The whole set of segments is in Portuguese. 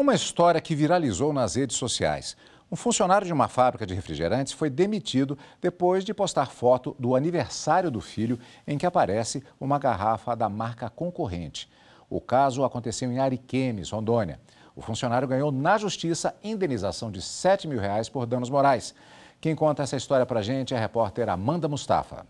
Uma história que viralizou nas redes sociais. Um funcionário de uma fábrica de refrigerantes foi demitido depois de postar foto do aniversário do filho em que aparece uma garrafa da marca concorrente. O caso aconteceu em Ariquemes, Rondônia. O funcionário ganhou na justiça indenização de 7 mil reais por danos morais. Quem conta essa história para gente é a repórter Amanda Mustafa.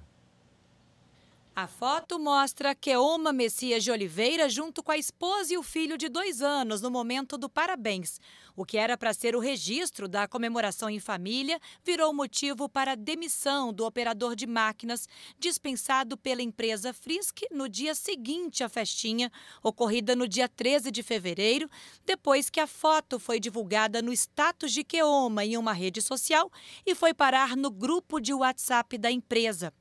A foto mostra Keoma Messias de Oliveira junto com a esposa e o filho de dois anos no momento do parabéns. O que era para ser o registro da comemoração em família virou motivo para a demissão do operador de máquinas, dispensado pela empresa Frisk no dia seguinte à festinha, ocorrida no dia 13 de fevereiro, depois que a foto foi divulgada no status de Keoma em uma rede social e foi parar no grupo de WhatsApp da empresa.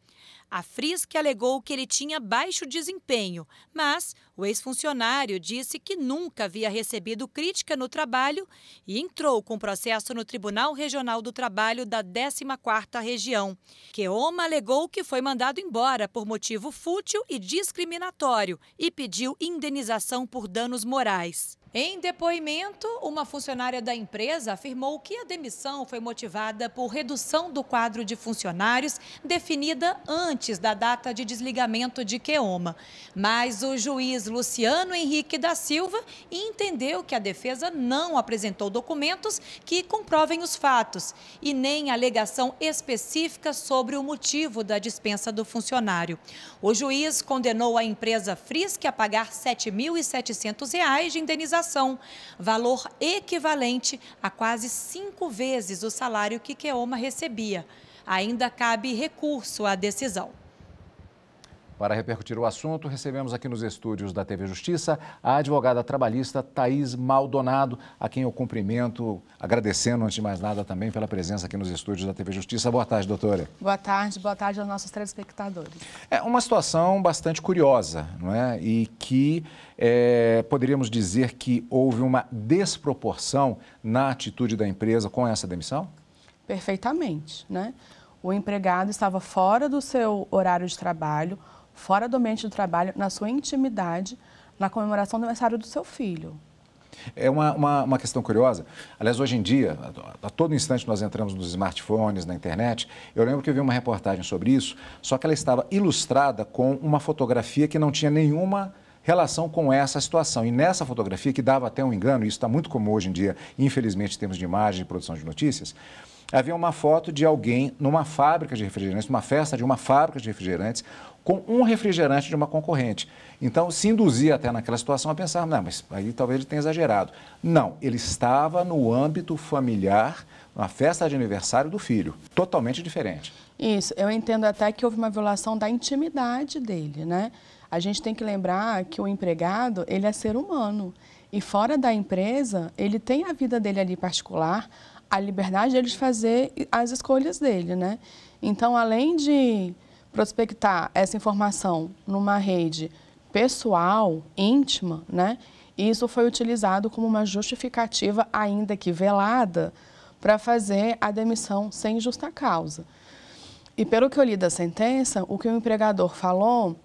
A Frisk alegou que ele tinha baixo desempenho, mas o ex-funcionário disse que nunca havia recebido crítica no trabalho e entrou com processo no Tribunal Regional do Trabalho da 14ª Região. Queoma alegou que foi mandado embora por motivo fútil e discriminatório e pediu indenização por danos morais. Em depoimento, uma funcionária da empresa afirmou que a demissão foi motivada por redução do quadro de funcionários definida antes antes da data de desligamento de Queoma. Mas o juiz Luciano Henrique da Silva entendeu que a defesa não apresentou documentos que comprovem os fatos e nem alegação específica sobre o motivo da dispensa do funcionário. O juiz condenou a empresa Frisk a pagar R$ 7.700 de indenização, valor equivalente a quase cinco vezes o salário que Queoma recebia ainda cabe recurso à decisão. Para repercutir o assunto, recebemos aqui nos estúdios da TV Justiça a advogada trabalhista Thaís Maldonado, a quem eu cumprimento, agradecendo, antes de mais nada, também pela presença aqui nos estúdios da TV Justiça. Boa tarde, doutora. Boa tarde, boa tarde aos nossos telespectadores. É uma situação bastante curiosa, não é? E que é, poderíamos dizer que houve uma desproporção na atitude da empresa com essa demissão? perfeitamente, né? O empregado estava fora do seu horário de trabalho, fora do ambiente do trabalho, na sua intimidade, na comemoração do aniversário do seu filho. É uma, uma, uma, questão curiosa. Aliás, hoje em dia, a, a, todo instante nós entramos nos smartphones, na internet. Eu lembro que eu vi uma reportagem sobre isso, só que ela estava ilustrada com uma fotografia que não tinha nenhuma relação com essa situação. E nessa fotografia, que dava até um engano, isso está muito comum hoje em dia, infelizmente, em termos de imagem e produção de notícias, havia uma foto de alguém numa fábrica de refrigerantes, numa festa de uma fábrica de refrigerantes, com um refrigerante de uma concorrente. Então, se induzia até naquela situação a pensar, não, mas aí talvez ele tenha exagerado. Não, ele estava no âmbito familiar, na festa de aniversário do filho. Totalmente diferente. Isso, eu entendo até que houve uma violação da intimidade dele, né? A gente tem que lembrar que o empregado, ele é ser humano. E fora da empresa, ele tem a vida dele ali particular, a liberdade dele de fazer as escolhas dele, né? Então, além de prospectar essa informação numa rede pessoal, íntima, né? Isso foi utilizado como uma justificativa, ainda que velada, para fazer a demissão sem justa causa. E pelo que eu li da sentença, o que o empregador falou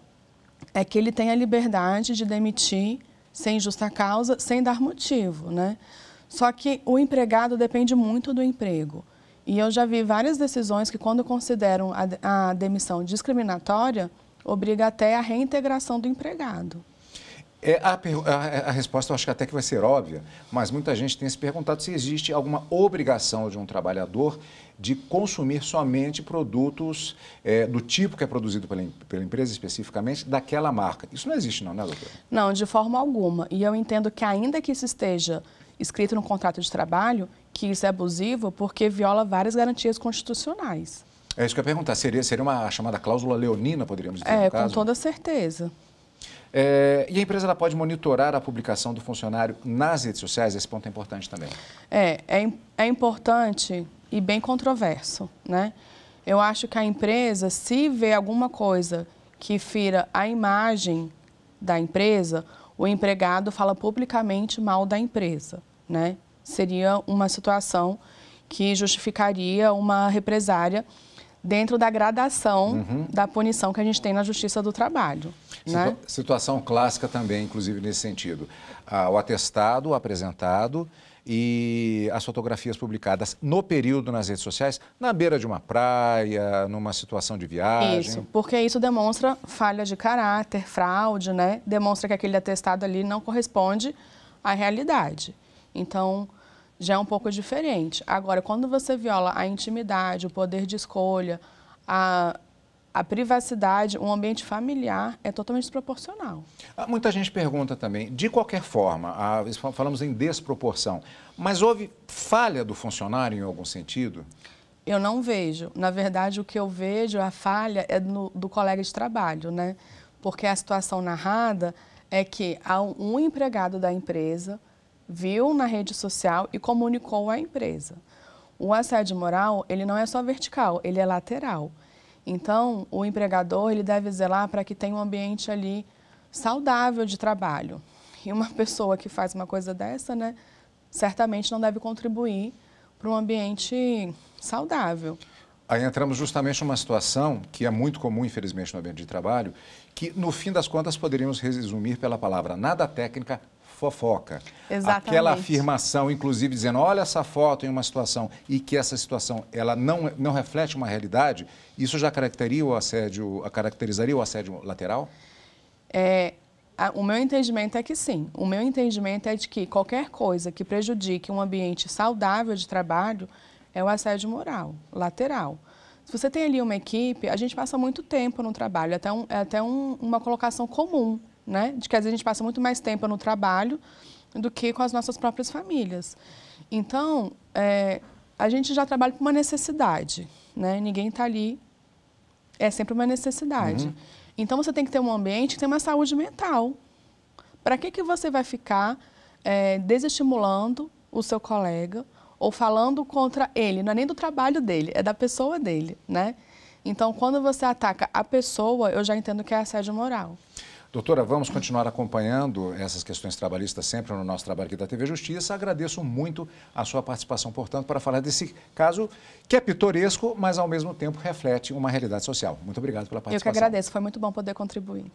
é que ele tem a liberdade de demitir sem justa causa, sem dar motivo, né? Só que o empregado depende muito do emprego. E eu já vi várias decisões que, quando consideram a, demissão discriminatória, obriga até a reintegração do empregado. É, a, a, é, a, resposta eu acho que até que vai ser óbvia, mas muita gente tem se perguntado se existe alguma obrigação de um trabalhador de consumir somente produtos é, do tipo que é produzido pela, pela, empresa especificamente, daquela marca. Isso não existe não, né, doutora? Não, de forma alguma. E eu entendo que ainda que isso esteja escrito no contrato de trabalho, que isso é abusivo porque viola várias garantias constitucionais. É isso que eu ia perguntar. Seria, seria uma chamada cláusula leonina, poderíamos dizer, É, com toda certeza. É, e a empresa ela pode monitorar a publicação do funcionário nas redes sociais? Esse ponto é importante também. É, é, é importante e bem controverso, né? Eu acho que a empresa, se vê alguma coisa que fira a imagem da empresa, o empregado fala publicamente mal da empresa, né? Seria uma situação que justificaria uma represária dentro da gradação uhum. da punição que a gente tem na Justiça do Trabalho. Situ né? Situação clássica também, inclusive nesse sentido. Ah, o atestado apresentado e as fotografias publicadas no período nas redes sociais, na beira de uma praia, numa situação de viagem. Isso, porque isso demonstra falha de caráter, fraude, né? Demonstra que aquele atestado ali não corresponde à realidade. Então, já é um pouco diferente. Agora, quando você viola a intimidade, o poder de escolha, a, a privacidade, um ambiente familiar é totalmente desproporcional. Ah, muita gente pergunta também, de qualquer forma, a, falamos em desproporção, mas houve falha do funcionário em algum sentido? Eu não vejo. Na verdade, o que eu vejo, a falha é no, do colega de trabalho, né? Porque a situação narrada é que há um empregado da empresa viu na rede social e comunicou à empresa. O assédio moral, ele não é só vertical, ele é lateral. Então, o empregador, ele deve zelar para que tenha um ambiente ali saudável de trabalho. E uma pessoa que faz uma coisa dessa, né, certamente não deve contribuir para um ambiente saudável. Aí entramos justamente numa situação que é muito comum, infelizmente, no ambiente de trabalho, que no fim das contas poderíamos resumir pela palavra nada técnica, fofoca. Exatamente. Aquela afirmação, inclusive dizendo, olha essa foto em uma situação e que essa situação ela não, não reflete uma realidade, isso já caracterizaria o assédio, caracterizaria o assédio lateral? É, o meu entendimento é que sim. O meu entendimento é de que qualquer coisa que prejudique um ambiente saudável de trabalho é o assédio moral, lateral. Se você tem ali uma equipe, a gente passa muito tempo no trabalho, até, um, é até um, uma colocação comum né? De que às vezes a gente passa muito mais tempo no trabalho do que com as nossas próprias famílias. Então, é, a gente já trabalha por uma necessidade, né? Ninguém está ali, é sempre uma necessidade. Uhum. Então, você tem que ter um ambiente que tem uma saúde mental. Para que, que você vai ficar é, desestimulando o seu colega ou falando contra ele? Não é nem do trabalho dele, é da pessoa dele, né? Então, quando você ataca a pessoa, eu já entendo que é assédio moral. Doutora, vamos continuar acompanhando essas questões trabalhistas sempre no nosso trabalho aqui da TV Justiça. Agradeço muito a sua participação, portanto, para falar desse caso que é pitoresco, mas ao mesmo tempo reflete uma realidade social. Muito obrigado pela participação. Eu que agradeço, foi muito bom poder contribuir.